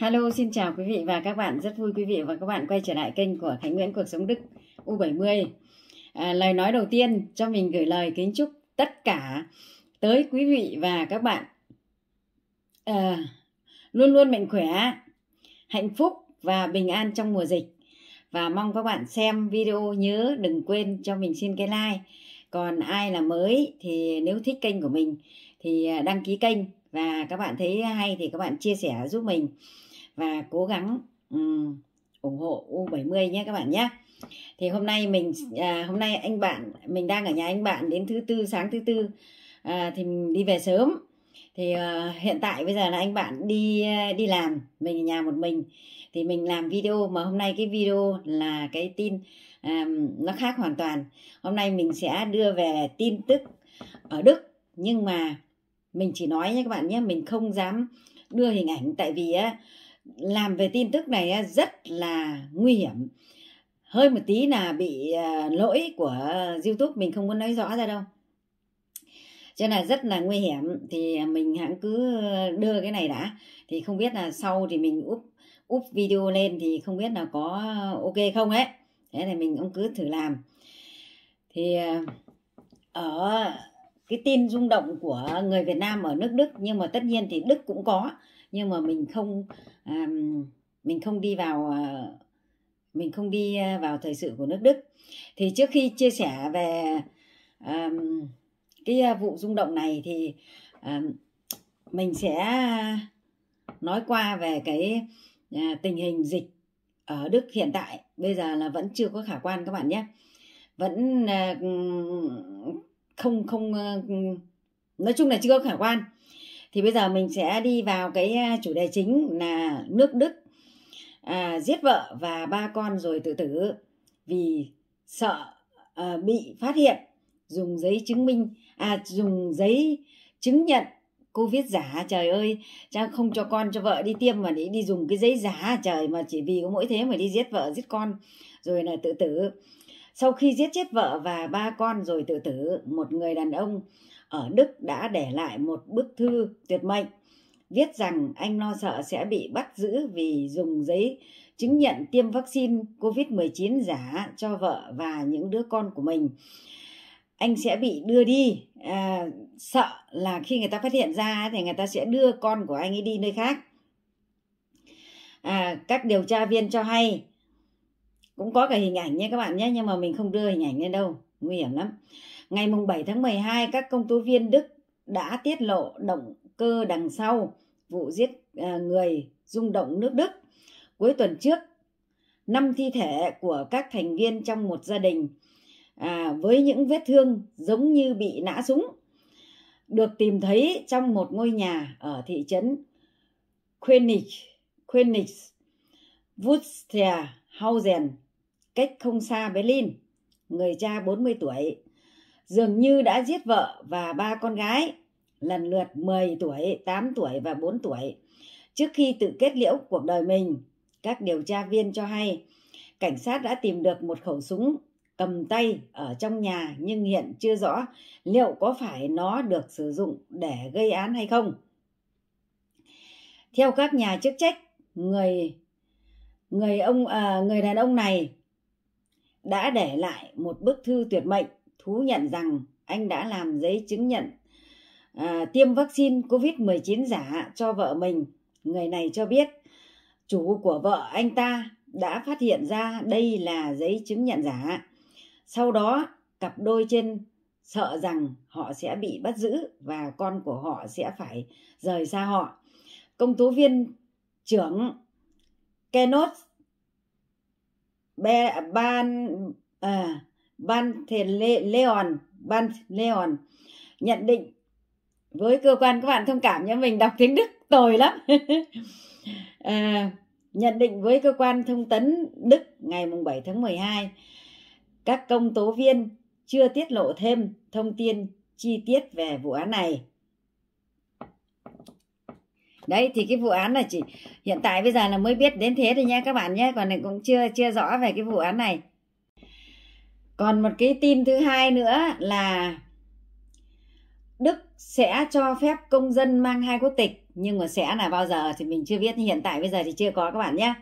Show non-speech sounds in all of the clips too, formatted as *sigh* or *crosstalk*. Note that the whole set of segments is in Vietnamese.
Hello, xin chào quý vị và các bạn. Rất vui quý vị và các bạn quay trở lại kênh của Khánh Nguyễn Cuộc Sống Đức U70. À, lời nói đầu tiên cho mình gửi lời kính chúc tất cả tới quý vị và các bạn à, luôn luôn mạnh khỏe, hạnh phúc và bình an trong mùa dịch. Và mong các bạn xem video nhớ đừng quên cho mình xin cái like. Còn ai là mới thì nếu thích kênh của mình thì à, đăng ký kênh và các bạn thấy hay thì các bạn chia sẻ giúp mình và cố gắng um, ủng hộ U70 nhé các bạn nhé thì hôm nay mình à, hôm nay anh bạn mình đang ở nhà anh bạn đến thứ tư sáng thứ tư à, thì mình đi về sớm thì à, hiện tại bây giờ là anh bạn đi à, đi làm mình ở nhà một mình thì mình làm video mà hôm nay cái video là cái tin à, nó khác hoàn toàn hôm nay mình sẽ đưa về tin tức ở Đức nhưng mà mình chỉ nói nhé các bạn nhé mình không dám đưa hình ảnh tại vì á làm về tin tức này rất là nguy hiểm hơi một tí là bị ờ, lỗi của youtube mình không muốn nói rõ ra đâu cho là rất là nguy hiểm thì mình hãng cứ đưa cái này đã thì không biết là sau thì mình úp úp video lên thì không biết là có ok không ấy thế thì mình cũng cứ thử làm thì ờ, ở cái tin rung động của người Việt Nam ở nước Đức nhưng mà tất nhiên thì Đức cũng có nhưng mà mình không à, mình không đi vào à, mình không đi à, vào thời sự của nước Đức thì trước khi chia sẻ về à, cái à, vụ rung động này thì à, mình sẽ nói qua về cái à, tình hình dịch ở Đức hiện tại bây giờ là vẫn chưa có khả quan các bạn nhé vẫn à, không không à, nói chung là chưa có khả quan thì bây giờ mình sẽ đi vào cái à, chủ đề chính là nước đức à, giết vợ và ba con rồi tự tử vì sợ à, bị phát hiện dùng giấy chứng minh à dùng giấy chứng nhận cô viết giả trời ơi cha không cho con cho vợ đi tiêm mà đi đi dùng cái giấy giả trời mà chỉ vì có mỗi thế mà đi giết vợ giết con rồi là tự tử sau khi giết chết vợ và ba con rồi tự tử một người đàn ông ở Đức đã để lại một bức thư tuyệt mệnh viết rằng anh lo sợ sẽ bị bắt giữ vì dùng giấy chứng nhận tiêm vaccine COVID-19 giả cho vợ và những đứa con của mình. Anh sẽ bị đưa đi, à, sợ là khi người ta phát hiện ra thì người ta sẽ đưa con của anh ấy đi nơi khác. À, các điều tra viên cho hay, cũng có cả hình ảnh nhé các bạn nhé, nhưng mà mình không đưa hình ảnh lên đâu, nguy hiểm lắm Ngày 7 tháng 12, các công tố viên Đức đã tiết lộ động cơ đằng sau vụ giết à, người rung động nước Đức. Cuối tuần trước, năm thi thể của các thành viên trong một gia đình à, với những vết thương giống như bị nã súng được tìm thấy trong một ngôi nhà ở thị trấn König, Königs Wusterhausen, cách không xa Berlin. Người cha 40 tuổi dường như đã giết vợ và ba con gái, lần lượt 10 tuổi, 8 tuổi và 4 tuổi. Trước khi tự kết liễu cuộc đời mình, các điều tra viên cho hay cảnh sát đã tìm được một khẩu súng cầm tay ở trong nhà nhưng hiện chưa rõ liệu có phải nó được sử dụng để gây án hay không. Theo các nhà chức trách, người người ông à, người đàn ông này đã để lại một bức thư tuyệt mệnh thú nhận rằng anh đã làm giấy chứng nhận à, tiêm vaccine COVID-19 giả cho vợ mình. Người này cho biết chủ của vợ anh ta đã phát hiện ra đây là giấy chứng nhận giả. Sau đó, cặp đôi trên sợ rằng họ sẽ bị bắt giữ và con của họ sẽ phải rời xa họ. Công tố viên trưởng Kenot Ban à, Ban Leon, Ban Leon nhận định với cơ quan các bạn thông cảm nhé mình đọc tiếng Đức tồi lắm *laughs* à, nhận định với cơ quan thông tấn Đức ngày mùng 7 tháng 12 các công tố viên chưa tiết lộ thêm thông tin chi tiết về vụ án này đấy thì cái vụ án là chỉ hiện tại bây giờ là mới biết đến thế thôi nha các bạn nhé còn cũng chưa chưa rõ về cái vụ án này còn một cái tin thứ hai nữa là đức sẽ cho phép công dân mang hai quốc tịch nhưng mà sẽ là bao giờ thì mình chưa biết hiện tại bây giờ thì chưa có các bạn nhé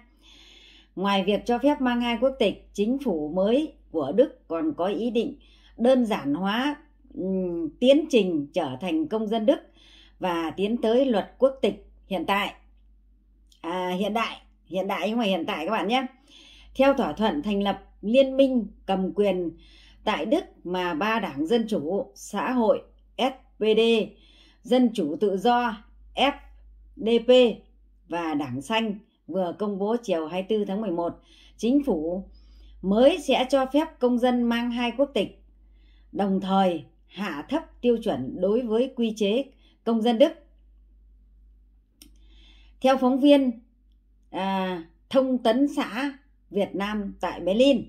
ngoài việc cho phép mang hai quốc tịch chính phủ mới của đức còn có ý định đơn giản hóa um, tiến trình trở thành công dân đức và tiến tới luật quốc tịch hiện tại à, hiện đại hiện đại nhưng mà hiện tại các bạn nhé theo thỏa thuận thành lập liên minh cầm quyền tại Đức mà ba đảng Dân Chủ, Xã hội SPD, Dân Chủ Tự do FDP và Đảng Xanh vừa công bố chiều 24 tháng 11, chính phủ mới sẽ cho phép công dân mang hai quốc tịch, đồng thời hạ thấp tiêu chuẩn đối với quy chế công dân Đức. Theo phóng viên à, thông tấn xã Việt Nam tại Berlin.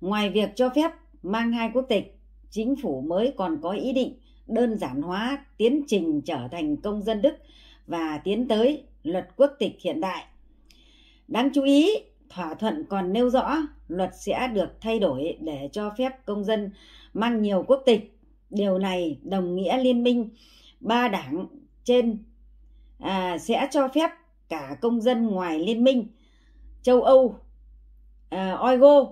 Ngoài việc cho phép mang hai quốc tịch, chính phủ mới còn có ý định đơn giản hóa tiến trình trở thành công dân Đức và tiến tới luật quốc tịch hiện đại. Đáng chú ý, thỏa thuận còn nêu rõ luật sẽ được thay đổi để cho phép công dân mang nhiều quốc tịch. Điều này đồng nghĩa liên minh ba đảng trên à, sẽ cho phép cả công dân ngoài liên minh châu Âu uh, Oigo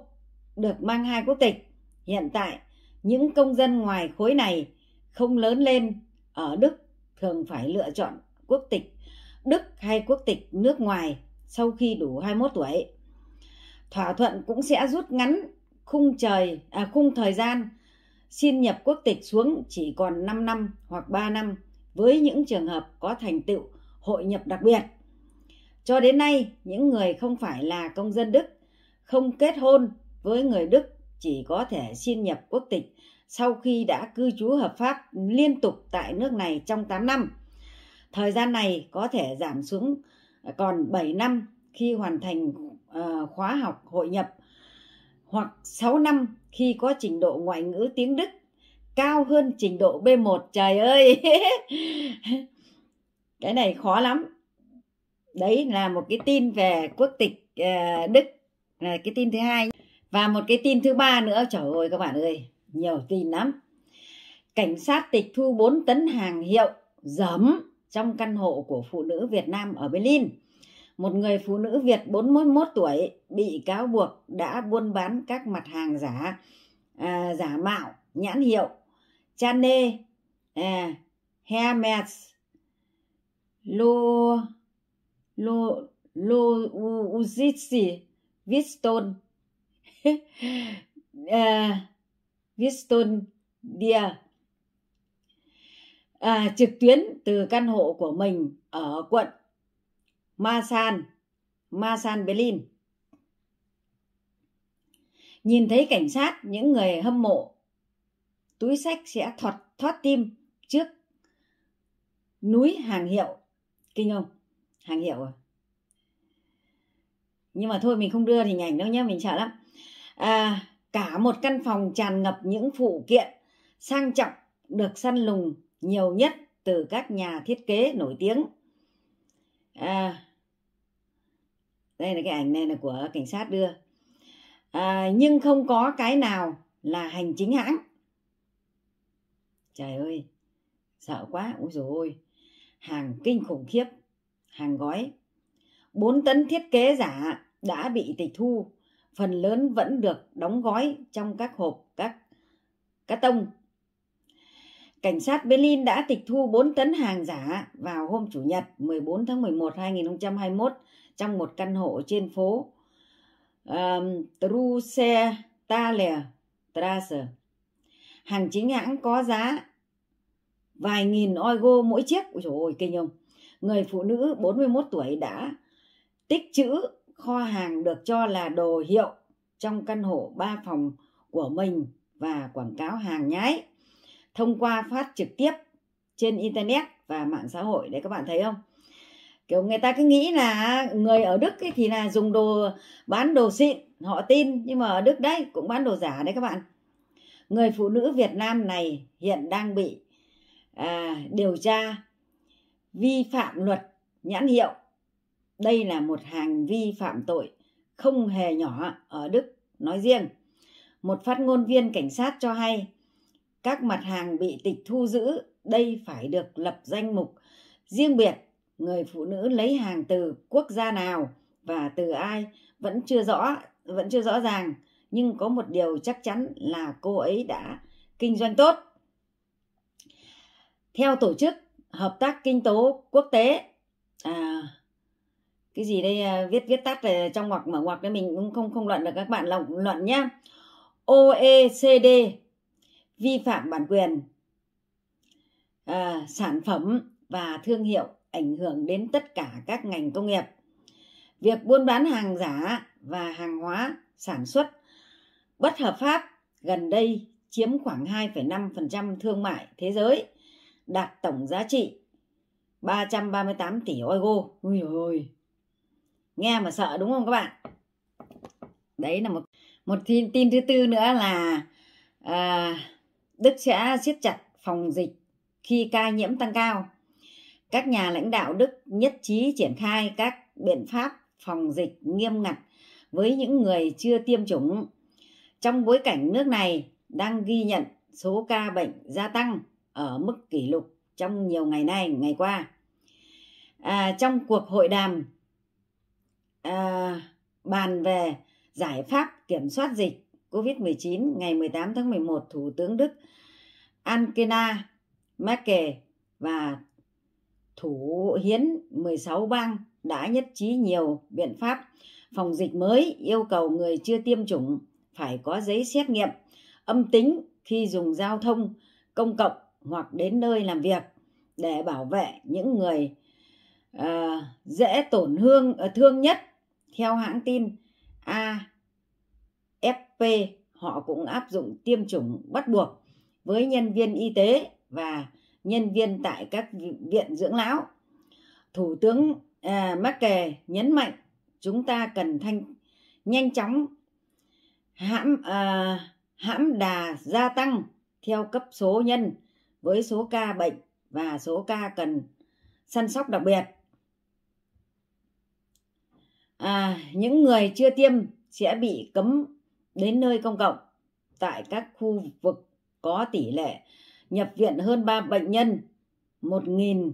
được mang hai quốc tịch. Hiện tại, những công dân ngoài khối này không lớn lên ở Đức thường phải lựa chọn quốc tịch Đức hay quốc tịch nước ngoài sau khi đủ 21 tuổi. Thỏa thuận cũng sẽ rút ngắn khung trời à, khung thời gian xin nhập quốc tịch xuống chỉ còn 5 năm hoặc 3 năm với những trường hợp có thành tựu hội nhập đặc biệt. Cho đến nay, những người không phải là công dân Đức không kết hôn với người Đức chỉ có thể xin nhập quốc tịch sau khi đã cư trú hợp pháp liên tục tại nước này trong 8 năm. Thời gian này có thể giảm xuống à, còn 7 năm khi hoàn thành à, khóa học hội nhập hoặc 6 năm khi có trình độ ngoại ngữ tiếng Đức cao hơn trình độ B1 trời ơi. *laughs* cái này khó lắm. Đấy là một cái tin về quốc tịch à, Đức là cái tin thứ hai và một cái tin thứ ba nữa trời ơi các bạn ơi nhiều tin lắm cảnh sát tịch thu 4 tấn hàng hiệu giấm trong căn hộ của phụ nữ Việt Nam ở Berlin. Một người phụ nữ Việt 41 tuổi bị cáo buộc đã buôn bán các mặt hàng giả, à, giả mạo, nhãn hiệu Chanel, à, Hermes, Lo, Lo, Lo, Uzitsi, Viston uh, *laughs* à, Viston Dia à, trực tuyến từ căn hộ của mình ở quận Masan, Masan Berlin. Nhìn thấy cảnh sát, những người hâm mộ túi sách sẽ thoát thoát tim trước núi hàng hiệu kinh không hàng hiệu à nhưng mà thôi mình không đưa hình ảnh đâu nhé mình sợ lắm à, cả một căn phòng tràn ngập những phụ kiện sang trọng được săn lùng nhiều nhất từ các nhà thiết kế nổi tiếng à, đây là cái ảnh này là của cảnh sát đưa à, nhưng không có cái nào là hành chính hãng trời ơi sợ quá ôi rồi ôi hàng kinh khủng khiếp hàng gói 4 tấn thiết kế giả đã bị tịch thu phần lớn vẫn được đóng gói trong các hộp các cá tông Cảnh sát Berlin đã tịch thu 4 tấn hàng giả vào hôm Chủ nhật 14 tháng 11 2021 trong một căn hộ trên phố uh, Truse Thaler Strasse. Hàng chính hãng có giá vài nghìn euro mỗi chiếc. Ôi trời ơi, kinh ông. Người phụ nữ 41 tuổi đã tích trữ kho hàng được cho là đồ hiệu trong căn hộ 3 phòng của mình và quảng cáo hàng nhái thông qua phát trực tiếp trên internet và mạng xã hội đấy các bạn thấy không kiểu người ta cứ nghĩ là người ở đức ấy thì là dùng đồ bán đồ xịn họ tin nhưng mà ở đức đấy cũng bán đồ giả đấy các bạn người phụ nữ việt nam này hiện đang bị à, điều tra vi phạm luật nhãn hiệu đây là một hành vi phạm tội không hề nhỏ ở Đức nói riêng. Một phát ngôn viên cảnh sát cho hay, các mặt hàng bị tịch thu giữ đây phải được lập danh mục riêng biệt người phụ nữ lấy hàng từ quốc gia nào và từ ai vẫn chưa rõ vẫn chưa rõ ràng nhưng có một điều chắc chắn là cô ấy đã kinh doanh tốt theo tổ chức hợp tác kinh tố quốc tế à, cái gì đây à, viết viết tắt về trong ngoặc mở ngoặc đấy mình cũng không không luận được các bạn lộng luận nhá OECD vi phạm bản quyền à, sản phẩm và thương hiệu ảnh hưởng đến tất cả các ngành công nghiệp việc buôn bán hàng giả và hàng hóa sản xuất bất hợp pháp gần đây chiếm khoảng 2,5% thương mại thế giới, đạt tổng giá trị 338 tỷ euro. Ui ơi nghe mà sợ đúng không các bạn đấy là một một tin, tin thứ tư nữa là à, đức sẽ siết chặt phòng dịch khi ca nhiễm tăng cao các nhà lãnh đạo đức nhất trí triển khai các biện pháp phòng dịch nghiêm ngặt với những người chưa tiêm chủng trong bối cảnh nước này đang ghi nhận số ca bệnh gia tăng ở mức kỷ lục trong nhiều ngày nay ngày qua à, trong cuộc hội đàm À, bàn về giải pháp kiểm soát dịch COVID-19 ngày 18 tháng 11, Thủ tướng Đức Angela Merkel và thủ hiến 16 bang đã nhất trí nhiều biện pháp phòng dịch mới yêu cầu người chưa tiêm chủng phải có giấy xét nghiệm âm tính khi dùng giao thông công cộng hoặc đến nơi làm việc để bảo vệ những người uh, dễ tổn thương uh, ờ, thương nhất theo hãng tin AFP, họ cũng áp dụng tiêm chủng bắt buộc với nhân viên y tế và nhân viên tại các viện dưỡng lão. Thủ tướng à, Merkel nhấn mạnh chúng ta cần thanh nhanh chóng hãm à, hãm đà gia tăng theo cấp số nhân với số ca bệnh và số ca cần săn sóc đặc biệt à, những người chưa tiêm sẽ bị cấm đến nơi công cộng tại các khu vực có tỷ lệ nhập viện hơn 3 bệnh nhân 1.000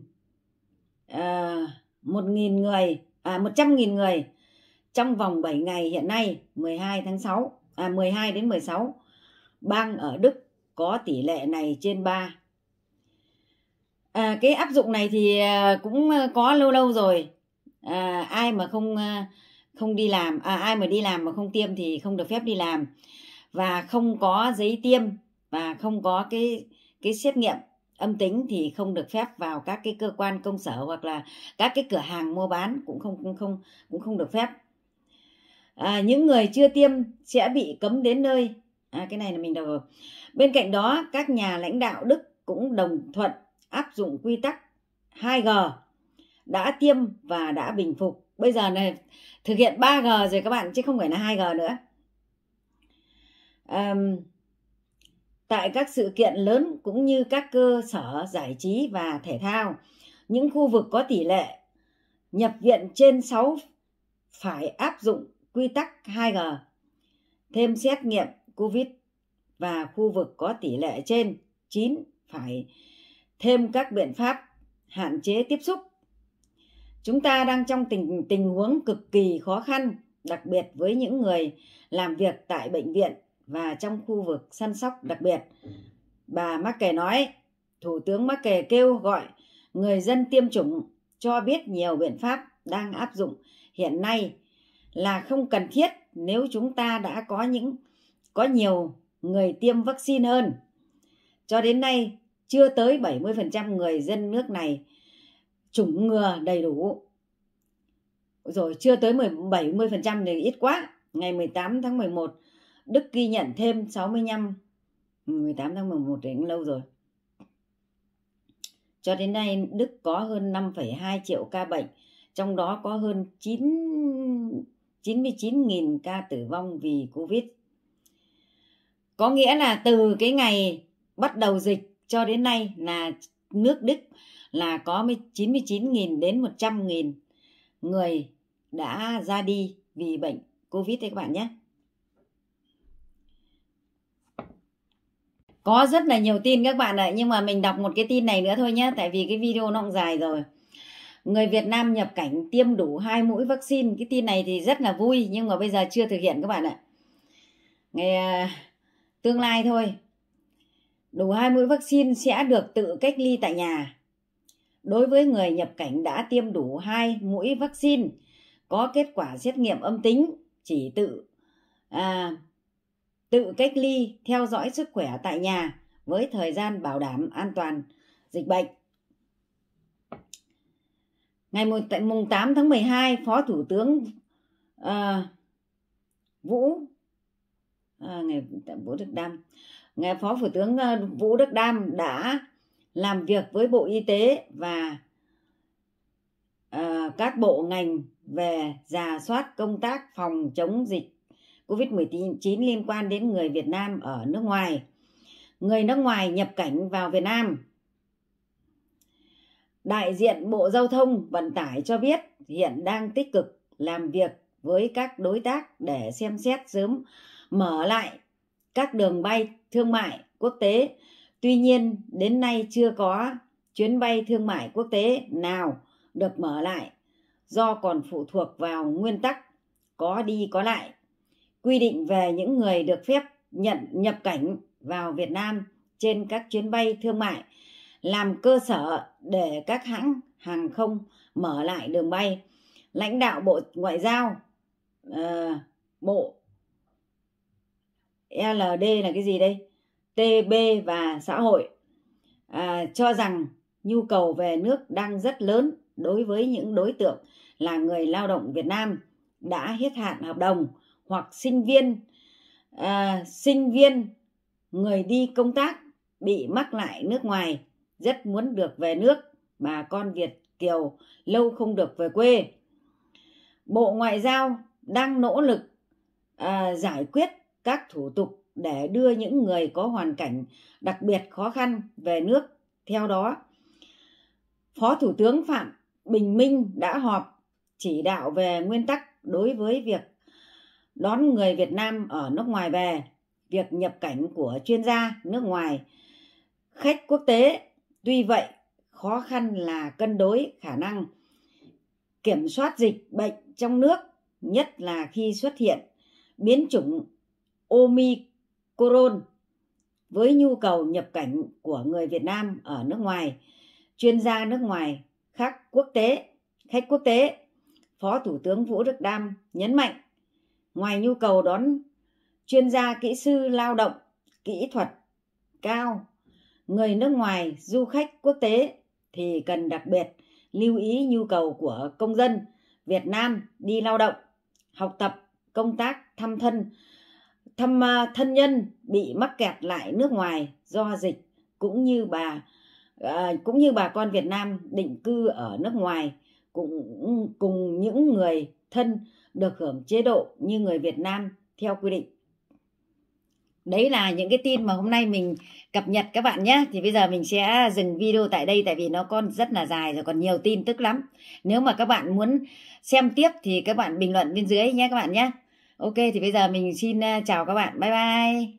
một 1.000 à, người à 100.000 người trong vòng 7 ngày hiện nay 12 tháng 6 à 12 đến 16 bang ở Đức có tỷ lệ này trên 3 à, cái áp dụng này thì à, cũng à, có lâu lâu rồi à, ai mà không à, không đi làm à, ai mà đi làm mà không tiêm thì không được phép đi làm và không có giấy tiêm và không có cái cái xét nghiệm âm tính thì không được phép vào các cái cơ quan công sở hoặc là các cái cửa hàng mua bán cũng không cũng không cũng không được phép à, những người chưa tiêm sẽ bị cấm đến nơi à, cái này là mình đầu rồi bên cạnh đó các nhà lãnh đạo đức cũng đồng thuận áp dụng quy tắc 2G đã tiêm và đã bình phục bây giờ này thực hiện 3G rồi các bạn chứ không phải là 2G nữa à, tại các sự kiện lớn cũng như các cơ sở giải trí và thể thao những khu vực có tỷ lệ nhập viện trên 6 phải áp dụng quy tắc 2G thêm xét nghiệm COVID và khu vực có tỷ lệ trên 9 phải thêm các biện pháp hạn chế tiếp xúc chúng ta đang trong tình tình huống cực kỳ khó khăn đặc biệt với những người làm việc tại bệnh viện và trong khu vực săn sóc đặc biệt bà mắc kề nói thủ tướng mắc kề kêu gọi người dân tiêm chủng cho biết nhiều biện pháp đang áp dụng hiện nay là không cần thiết nếu chúng ta đã có những có nhiều người tiêm vaccine hơn. Cho đến nay, chưa tới 70% người dân nước này chủng ngừa đầy đủ rồi chưa tới 70% thì ít quá ngày 18 tháng 11 Đức ghi nhận thêm 65 18 tháng 11 thì cũng lâu rồi cho đến nay Đức có hơn 5,2 triệu ca bệnh trong đó có hơn 9 99.000 ca tử vong vì Covid. Có nghĩa là từ cái ngày bắt đầu dịch cho đến nay là nước Đức là có 99.000 đến 100.000 người đã ra đi vì bệnh Covid đấy các bạn nhé. Có rất là nhiều tin các bạn ạ, nhưng mà mình đọc một cái tin này nữa thôi nhé, tại vì cái video nó cũng dài rồi. Người Việt Nam nhập cảnh tiêm đủ hai mũi vaccine, cái tin này thì rất là vui nhưng mà bây giờ chưa thực hiện các bạn ạ. Ngày à, tương lai thôi, đủ 2 mũi vaccine sẽ được tự cách ly tại nhà. Đối với người nhập cảnh đã tiêm đủ 2 mũi vaccine, có kết quả xét nghiệm âm tính, chỉ tự à, tự cách ly theo dõi sức khỏe tại nhà với thời gian bảo đảm an toàn dịch bệnh. Ngày mùng 8 tháng 12, Phó Thủ tướng à, Vũ à, ngày Vũ Đức Đam ngài phó thủ tướng ờ, vũ đức đam đã làm việc với bộ y tế và ờ, các bộ ngành về giả soát công tác phòng chống dịch COVID-19 liên quan đến người Việt Nam ở nước ngoài. Người nước ngoài nhập cảnh vào Việt Nam. Đại diện Bộ Giao thông Vận tải cho biết hiện đang tích cực làm việc với các đối tác để xem xét sớm mở lại các đường bay thương mại quốc tế. Tuy nhiên, đến nay chưa có chuyến bay thương mại quốc tế nào được mở lại do còn phụ thuộc vào nguyên tắc có đi có lại. Quy định về những người được phép nhận nhập cảnh vào Việt Nam trên các chuyến bay thương mại làm cơ sở để các hãng hàng không mở lại đường bay. Lãnh đạo Bộ Ngoại giao, uh, Bộ LD là cái gì đây? TB và xã hội à, cho rằng nhu cầu về nước đang rất lớn đối với những đối tượng là người lao động Việt Nam đã hết hạn hợp đồng hoặc sinh viên à, sinh viên người đi công tác bị mắc lại nước ngoài rất muốn được về nước bà con Việt kiều lâu không được về quê Bộ Ngoại giao đang nỗ lực à, giải quyết các thủ tục để đưa những người có hoàn cảnh đặc biệt khó khăn về nước. Theo đó, Phó Thủ tướng Phạm Bình Minh đã họp chỉ đạo về nguyên tắc đối với việc đón người Việt Nam ở nước ngoài về, việc nhập cảnh của chuyên gia nước ngoài, khách quốc tế. Tuy vậy, khó khăn là cân đối khả năng kiểm soát dịch bệnh trong nước, nhất là khi xuất hiện biến chủng Omicron với nhu cầu nhập cảnh của người Việt Nam ở nước ngoài, chuyên gia nước ngoài, khác quốc tế, khách quốc tế. Phó Thủ tướng Vũ Đức Đam nhấn mạnh, ngoài nhu cầu đón chuyên gia kỹ sư lao động, kỹ thuật cao, người nước ngoài, du khách quốc tế thì cần đặc biệt lưu ý nhu cầu của công dân Việt Nam đi lao động, học tập, công tác thăm thân thăm thân nhân bị mắc kẹt lại nước ngoài do dịch cũng như bà à, cũng như bà con Việt Nam định cư ở nước ngoài cũng cùng những người thân được hưởng chế độ như người Việt Nam theo quy định. Đấy là những cái tin mà hôm nay mình cập nhật các bạn nhé. Thì bây giờ mình sẽ dừng video tại đây tại vì nó còn rất là dài rồi còn nhiều tin tức lắm. Nếu mà các bạn muốn xem tiếp thì các bạn bình luận bên dưới nhé các bạn nhé ok thì bây giờ mình xin à, chào các bạn bye bye